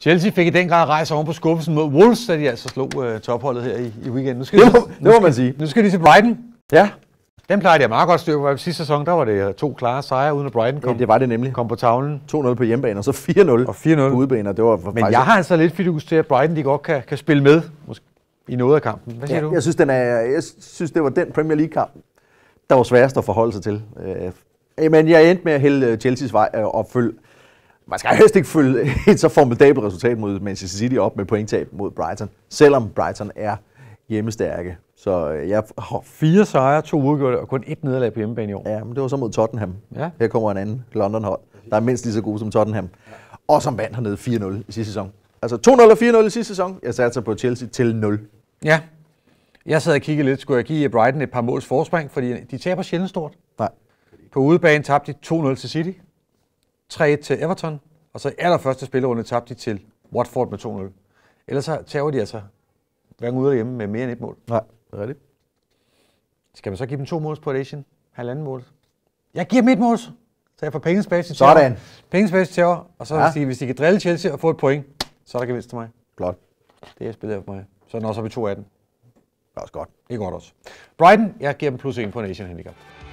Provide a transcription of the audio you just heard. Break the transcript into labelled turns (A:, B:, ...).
A: Chelsea fik i den grad rejse oven på skuffelsen mod Wolves, da de altså slog øh, topholdet her i, i weekenden. Nu skal det må, de, det må man sige. Nu skal de til Brighton. Ja. Den plejede jeg meget godt styr på. Sidste sæson, der var det øh, to klare sejre, uden at Brighton kom, ja, det var det nemlig. kom på tavlen. 2-0 på hjemmebane, og så 4-0 og 4-0. på udebane. Det var Men faktisk... jeg har altså lidt fidus til, at Brighton de godt kan, kan spille med måske, i noget af kampen. Hvad siger ja, du?
B: Jeg synes, den er, jeg synes, det var den Premier League-kamp, der var sværest at forholde sig til. Øh, men jeg endte med at hælde øh, Chelseas vej øh, og følge man skal helst ikke følge et så formidabelt resultat mod Manchester City op med pointtab mod Brighton, selvom Brighton er hjemmestærke. Så øh, jeg har fire sejre, to udgjorte og kun et nederlag på hjemmebane i år. Ja, men det var så mod Tottenham. Ja. Her kommer en anden London-hold, der er mindst lige så god som Tottenham. Og som vandt hernede 4-0 i sidste sæson. Altså 2-0 og 4-0 i sidste sæson. Jeg satte sig på Chelsea til 0.
A: Ja. Jeg sad og kiggede lidt. Skulle jeg give Brighton et par måls forspring? Fordi de taber sjældent stort.
B: Nej. På
A: udebane tabte de 2-0 til City, 3-1 til Everton, og så i allerførste spillerunde tabte de til Watford med 2-0. Ellers så tager de altså hverken ude hjemme med mere end et mål. Nej, det er rigtigt. Skal man så give dem to mål på Asian? Halvanden mål? Jeg giver dem et mål, så jeg får penge tilbage til Sådan. Penge tilbage til og så ja. sige, hvis de kan drille Chelsea og få et point, så er der gevinst til mig. Blot. Det er jeg spillet for mig. Så er den også oppe i 2-18. Det er også godt. Det er godt også. Brighton, jeg giver dem plus 1 på Asian handicap.